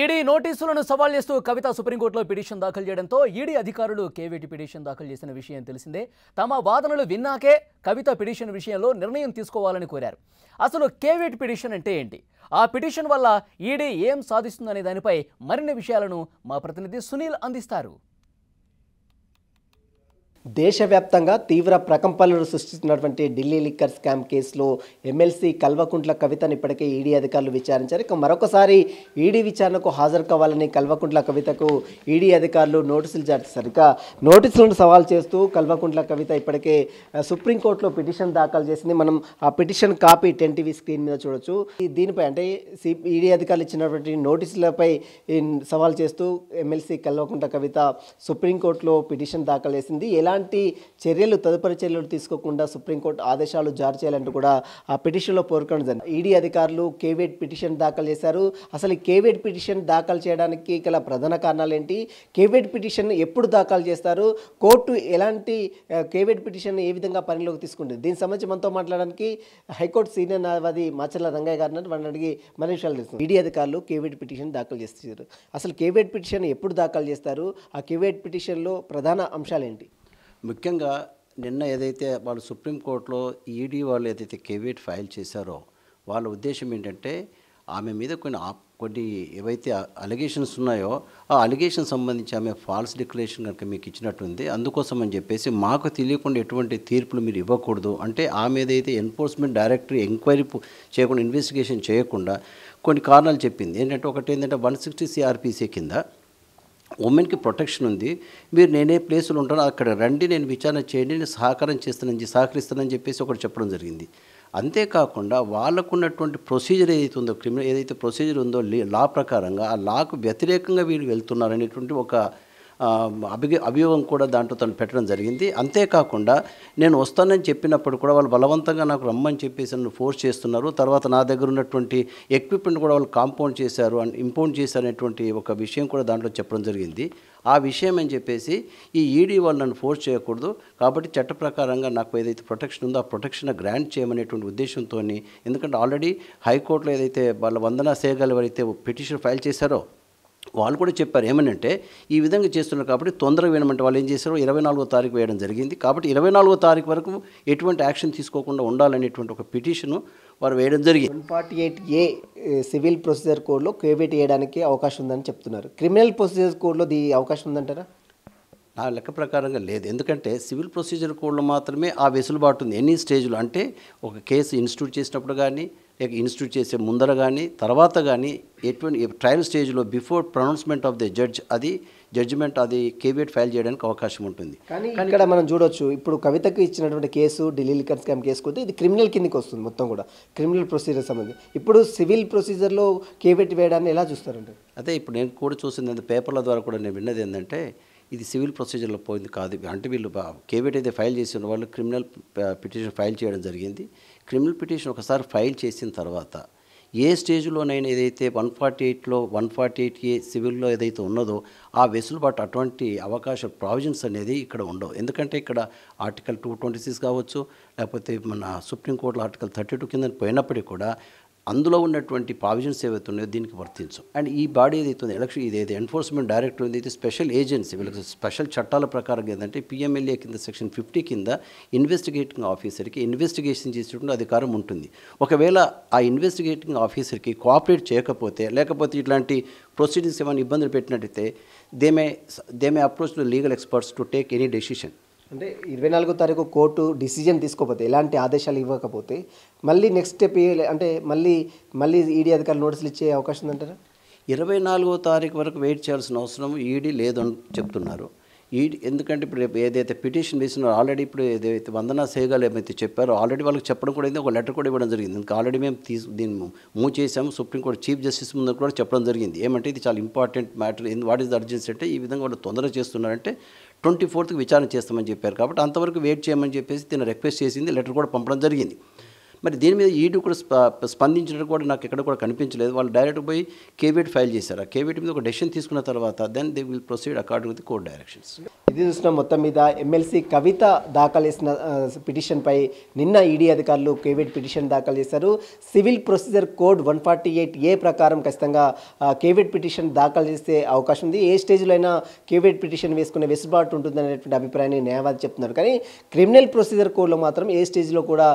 ED నోటీసులను సవాల్ చేస్తూ కవిత సుప్రీంకోర్టులో పిటిషన్ దాఖలు చేయడంతో ఈడీ అధికారులు కేవీటీ పిటిషన్ దాఖలు చేసిన విషయం తెలిసిందే తమ వాదనలు విన్నాకే కవిత పిటిషన్ విషయంలో నిర్ణయం తీసుకోవాలని కోరారు అసలు కేవీటీ పిటిషన్ అంటే ఏంటి ఆ పిటిషన్ వల్ల ఈడీ ఏం సాధిస్తుందనే దానిపై మరిన్ని విషయాలను మా ప్రతినిధి సునీల్ అందిస్తారు దేశవ్యాప్తంగా తీవ్ర ప్రకంపనలు సృష్టిస్తున్నటువంటి ఢిల్లీ లిక్కర్ స్కామ్ కేసులో ఎమ్మెల్సీ కల్వకుంట్ల కవితను ఇప్పటికే ఈడీ అధికారులు విచారించారు ఇక మరొకసారి ఈడీ విచారణకు హాజరు కావాలని కల్వకుంట్ల కవితకు ఈడీ అధికారులు నోటీసులు జారీ చేశారు ఇక నోటీసులను సవాల్ చేస్తూ కల్వకుంట్ల కవిత ఇప్పటికే సుప్రీంకోర్టులో పిటిషన్ దాఖలు చేసింది మనం ఆ petition copy ten TV screen మీద చూడొచ్చు దీనిపై అంటే ఈడీ అధికారులు ఇచ్చినటువంటి నోటీసులపై సవాల్ చేస్తూ ఎమ్మెల్సీ కల్వకుంట్ల కవిత సుప్రీంకోర్టులో పిటిషన్ దాఖలు చేసింది ఎలా ఎలాంటి చర్యలు తదుపరి చర్యలు తీసుకోకుండా సుప్రీంకోర్టు ఆదేశాలు జారీ చేయాలంటూ కూడా ఆ పిటిషన్లో కోరుకోవడం జరిగింది ఈడీ అధికారులు కేవేట్ పిటిషన్ దాఖలు చేశారు అసలు కేవేట్ పిటిషన్ దాఖలు చేయడానికి గల ప్రధాన కారణాలు ఏంటి కేవేట్ పిటిషన్ ఎప్పుడు దాఖలు చేస్తారు కోర్టు ఎలాంటి కేవేట్ పిటిషన్ ఏ విధంగా పనిలోకి తీసుకుంటుంది దీనికి సంబంధించి మనతో మాట్లాడడానికి హైకోర్టు సీనియర్ న్యాయవాది మాచర్ల రంగయ్య గారిని వాళ్ళని అడిగి మరి విషయాలు తెలుస్తుంది ఈడీ అధికారులు కేవేట్ పిటిషన్ దాఖలు చేస్తారు అసలు కేవేట్ పిటిషన్ ఎప్పుడు దాఖలు చేస్తారు ఆ కేవేట్ పిటిషన్లో ప్రధాన అంశాలు ఏంటి ముఖ్యంగా నిన్న ఏదైతే వాళ్ళు సుప్రీంకోర్టులో ఈడీ వాళ్ళు ఏదైతే కేవీట్ ఫైల్ చేశారో వాళ్ళ ఉద్దేశం ఏంటంటే ఆమె మీద కొన్ని కొన్ని ఏవైతే అలిగేషన్స్ ఉన్నాయో ఆ అలిగేషన్ సంబంధించి ఆమె ఫాల్స్ డిక్లరేషన్ కనుక మీకు ఇచ్చినట్టుంది అందుకోసం అని చెప్పేసి మాకు తెలియకుండా ఎటువంటి తీర్పులు మీరు ఇవ్వకూడదు అంటే ఆమె ఏదైతే ఎన్ఫోర్స్మెంట్ డైరెక్టర్ ఎంక్వైరీ చేయకుండా ఇన్వెస్టిగేషన్ చేయకుండా కొన్ని కారణాలు చెప్పింది ఏంటంటే ఒకటి ఏంటంటే వన్ సిక్స్టీ సిఆర్పిసి కింద ఉమెన్కి ప్రొటెక్షన్ ఉంది మీరు నేనే ప్లేసులు ఉంటానో అక్కడ రండి నేను విచారణ చేయండి నేను సహకారం చేస్తానని సహకరిస్తానని చెప్పేసి ఒకటి చెప్పడం జరిగింది అంతేకాకుండా వాళ్ళకున్నటువంటి ప్రొసీజర్ ఏదైతే ఉందో క్రిమినల్ ఏదైతే ప్రొసీజర్ ఉందో లా ప్రకారంగా ఆ లాకు వ్యతిరేకంగా వీళ్ళు వెళ్తున్నారనేటువంటి ఒక అభి అభియోగం కూడా దాంట్లో తను పెట్టడం జరిగింది అంతేకాకుండా నేను వస్తానని చెప్పినప్పుడు కూడా వాళ్ళు బలవంతంగా నాకు రమ్మని చెప్పేసి నన్ను ఫోర్స్ చేస్తున్నారు తర్వాత నా దగ్గర ఉన్నటువంటి ఎక్విప్మెంట్ కూడా వాళ్ళు కాంపౌండ్ చేశారు అండ్ ఇంపౌండ్ చేశారనేటువంటి ఒక విషయం కూడా దాంట్లో చెప్పడం జరిగింది ఆ విషయం అని చెప్పేసి ఈ ఈడీ వాళ్ళు నన్ను ఫోర్స్ చేయకూడదు కాబట్టి చట్ట ప్రకారంగా నాకు ఏదైతే ప్రొటెక్షన్ ఉందో ఆ ప్రొటెక్షన్ గ్రాంట్ చేయమనేటువంటి ఉద్దేశంతో ఎందుకంటే ఆల్రెడీ హైకోర్టులో ఏదైతే వాళ్ళ వందనా సేగలు ఎవరైతే పిటిషన్ ఫైల్ చేశారో వాళ్ళు కూడా చెప్పారు ఏమనంటే ఈ విధంగా చేస్తున్నారు కాబట్టి తొందరగా వేయమంటే వాళ్ళు ఏం చేశారు ఇరవై నాలుగో తారీఖు వేయడం జరిగింది కాబట్టి ఇరవై నాలుగో తారీఖు వరకు ఎటువంటి యాక్షన్ తీసుకోకుండా ఉండాలనేటువంటి ఒక పిటిషను వారు వేయడం జరిగింది one forty eight A civil procedure కోడ్లో కేవేట్ వేయడానికి అవకాశం ఉందని చెప్తున్నారు క్రిమినల్ ప్రొసీజర్ కోడ్లో దీ అవకాశం ఉందంటారా నా లెక్క ప్రకారంగా లేదు ఎందుకంటే సివిల్ ప్రొసీజర్ కోడ్లో మాత్రమే ఆ వెసులుబాటు ఉంది ఎన్ని స్టేజ్లో అంటే ఒక కేసు ఇన్స్టిట్యూట్ చేసినప్పుడు కానీ ఇన్స్టిట్యూట్ చేసే ముందర కానీ తర్వాత కానీ ఎటువంటి ట్రయల్ స్టేజ్లో before pronouncement of the judge అది జడ్జిమెంట్ అది కేబినెట్ ఫైల్ చేయడానికి అవకాశం ఉంటుంది కానీ ఇక్కడ మనం చూడొచ్చు ఇప్పుడు కవితకు ఇచ్చినటువంటి case Delhi liquor scam case కొద్దీ ఇది క్రిమినల్ కిందకి వస్తుంది మొత్తం కూడా క్రిమినల్ ప్రొసీజర్ సంబంధించి ఇప్పుడు సివిల్ ప్రొసీజర్లో కేవియట్ వేయడాన్ని ఎలా చూస్తారంటే అదే ఇప్పుడు నేను కూడా చూసింది పేపర్ల ద్వారా కూడా నేను విన్నది ఏంటంటే ఇది సివిల్ ప్రొసీజర్లో పోయింది కాదు అంటే వీళ్ళు కేవీటీ అయితే ఫైల్ చేసిన వాళ్ళు క్రిమినల్ పిటిషన్ ఫైల్ చేయడం జరిగింది క్రిమినల్ పిటిషన్ ఒకసారి ఫైల్ చేసిన తర్వాత ఏ స్టేజ్లోనైనా ఏదైతే వన్ ఫార్టీ ఎయిట్లో వన్ ఫార్టీ ఎయిట్ ఏ సివిల్లో ఏదైతే ఉన్నదో ఆ వెసులుబాటు అటువంటి అవకాశ ప్రావిజన్స్ అనేది ఇక్కడ ఉండవు ఎందుకంటే ఇక్కడ ఆర్టికల్ టూ ట్వంటీ సిక్స్ కావచ్చు లేకపోతే మన సుప్రీంకోర్టులో ఆర్టికల్ థర్టీ టూ కింద పోయినప్పటికీ కూడా అందులో ఉన్నటువంటి ప్రావిజన్స్ ఏవైతే ఉన్నాయో దీనికి వర్తించు అండ్ ఈ బాడీ ఏదైతే ఉందో ఎలక్షన్ ఇదైతే ఎన్ఫోర్స్మెంట్ డైరెక్టర్ ఏదైతే స్పెషల్ ఏజెన్సీ వీళ్ళకి స్పెషల్ చట్టాల ప్రకారం ఏంటంటే పిఎంఎల్ఏ కింద సెక్షన్ ఫిఫ్టీ కింద ఇన్వెస్టిగేటింగ్ ఆఫీసర్కి ఇన్వెస్టిగేషన్ చేసేటువంటి అధికారం ఉంటుంది ఒకవేళ ఆ ఇన్వెస్టిగేటింగ్ ఆఫీసర్కి కోఆపరేట్ చేయకపోతే లేకపోతే ఇట్లాంటి ప్రొసీడింగ్స్ ఏమైనా ఇబ్బందులు పెట్టినట్టయితే they may they may they approach legal experts to take any decision అంటే ఇరవై నాలుగో తారీఖు కోర్టు డిసిజన్ తీసుకోకపోతే ఎలాంటి ఆదేశాలు ఇవ్వకపోతే మళ్ళీ నెక్స్ట్ స్టెప్ అంటే మళ్ళీ మళ్ళీ ఈడీ అధికారులు నోటీసులు ఇచ్చే అవకాశం ఉందంటారా ఇరవై నాలుగో తారీఖు వరకు వెయిట్ చేయాల్సిన అవసరం ఈడీ లేదని చెప్తున్నారు ఈడీ ఎందుకంటే ఇప్పుడు ఏదైతే పిటిషన్ వేసినారో ఆల్రెడీ ఇప్పుడు ఏదైతే వందనా సేగాలు ఏమైతే చెప్పారో ఆల్రెడీ వాళ్ళకి చెప్పడం కూడా ఒక లెటర్ కూడా ఇవ్వడం జరిగింది ఇంకా ఆల్రెడీ మేము తీసు దీన్ని మూవ్ చేసాము సుప్రీంకోర్టు చీఫ్ జస్టిస్ ముందు కూడా చెప్పడం జరిగింది ఏమంటే ఇది చాలా important matter what is the urgency అంటే ఈ విధంగా వాళ్ళు తొందరగా చేస్తున్నారంటే ట్వంటీ ఫోర్త్కి విచారణ చేస్తామని చెప్పారు కాబట్టి అంతవరకు వెయిట్ చేయమని చెప్పేసి తిన రిక్వెస్ట్ చేసింది లెటర్ కూడా పంపడం జరిగింది మరి దీని మీద ఈడీ కూడా స్పందించినట్టు కూడా నాకు ఎక్కడ కూడా కనిపించలేదు వాళ్ళు డైరెక్ట్ పోయి కేవీట్ ఫైల్ చేశారు ఆ కేవీట్ మీద ఒక డెసిషన్ తీసుకున్న తర్వాత then they will proceed according with court directions ఇది చూసిన మొత్తం మీద ఎమ్మెల్సీ కవిత దాఖలు చేసిన పిటిషన్పై నిన్న ఈడీ అధికారులు కేవీట్ పిటిషన్ దాఖలు చేశారు civil procedure code one forty eight A ప్రకారం ఖచ్చితంగా కేవీట్ పిటిషన్ దాఖలు చేసే అవకాశం ఉంది ఏ స్టేజ్లో అయినా కేవీట్ పిటిషన్ వేసుకునే వెసులుబాటు అనేటువంటి అభిప్రాయాన్ని న్యాయవాది చెప్తున్నారు కానీ క్రిమినల్ ప్రొసీజర్ కోడ్లో మాత్రం ఏ స్టేజ్లో కూడా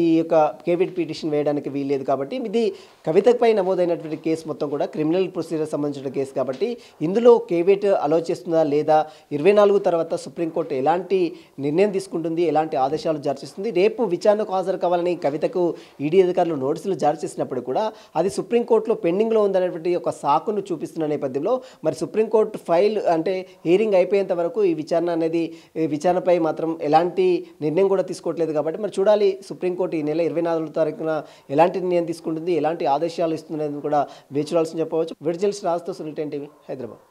ఈ యొక్క కేవిడ్ పిటిషన్ వేయడానికి వీల్లేదు కాబట్టి ఇది కవితపై నమోదైనటువంటి కేసు మొత్తం కూడా క్రిమినల్ ప్రొసీజర్ సంబంధించిన కేసు కాబట్టి ఇందులో కేవిట్ అలో చేస్తుందా లేదా ఇరవై నాలుగు తర్వాత సుప్రీంకోర్టు ఎలాంటి నిర్ణయం తీసుకుంటుంది ఎలాంటి ఆదేశాలు జారీ చేస్తుంది రేపు విచారణకు హాజరు కావాలని కవితకు ఈడీ అధికారులు నోటీసులు జారీ చేసినప్పుడు కూడా అది సుప్రీంకోర్టులో పెండింగ్లో ఉందనేటువంటి ఒక సాకును చూపిస్తున్న నేపథ్యంలో మరి సుప్రీంకోర్టు ఫైల్ అంటే హియరింగ్ అయిపోయేంత వరకు ఈ విచారణ అనేది విచారణపై మాత్రం ఎలాంటి నిర్ణయం కూడా తీసుకోవట్లేదు కాబట్టి మరి చూడాలి సుప్రీంకోర్టు ఈ నెల నెల ఇరవై నాలుగు తారీఖున ఎలాంటి నిర్ణయం తీసుకుంటుంది ఎలాంటి ఆదేశాలు అనేది కూడా వేచి చూడాల్సి చెప్పవచ్చు విడిజిల్స్ రాజుతో సునీల్ హైదరాబాద్